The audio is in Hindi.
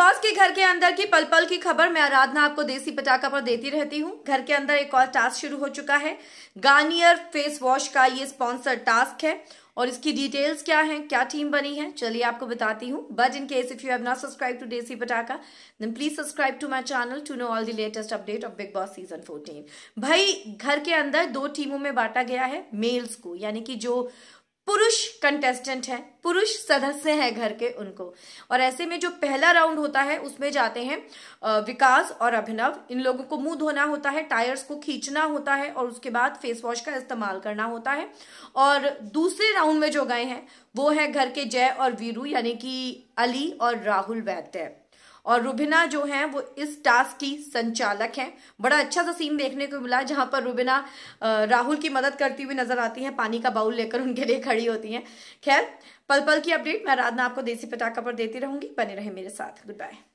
बॉस के घर के अंदर की पल पल की खबर मैं आराधना आपको देसी पटाखा पर देती रहती हूँ घर के अंदर एक और टास्क शुरू हो चुका है गार्नियर फेस वॉश का ये स्पॉन्सर टास्क है और इसकी डिटेल्स क्या हैं क्या टीम बनी है चलिए आपको बताती हूँ but in case if you have not subscribe to Desi Patakha then please subscribe to my channel to know all the latest update of Big Boss season 14 भाई घर के अंदर दो टीमों में बांटा गया है मेल्स को यानी कि जो पुरुष कंटेस्टेंट हैं पुरुष सदस्य हैं घर के उनको और ऐसे में जो पहला राउंड होता है उसमें जाते हैं विकास और अभिनव इन लोगों को मुंह धोना होता है टायर्स को खींचना होता है और उसके बाद फेस वॉश का इस्तेमाल करना होता है और दूसरे राउंड में जो गए हैं वो है घर के जय और वीरू यानी कि अली और राहुल वैद्य और रुबिना जो है वो इस टास्क की संचालक हैं बड़ा अच्छा सा सीन देखने को मिला जहाँ पर रुबिना राहुल की मदद करती हुई नजर आती हैं पानी का बाउल लेकर उनके लिए खड़ी होती हैं खैर पल पल की अपडेट मैं आराधना आपको देसी पटाखा पर देती रहूंगी बने रहे मेरे साथ गुड बाय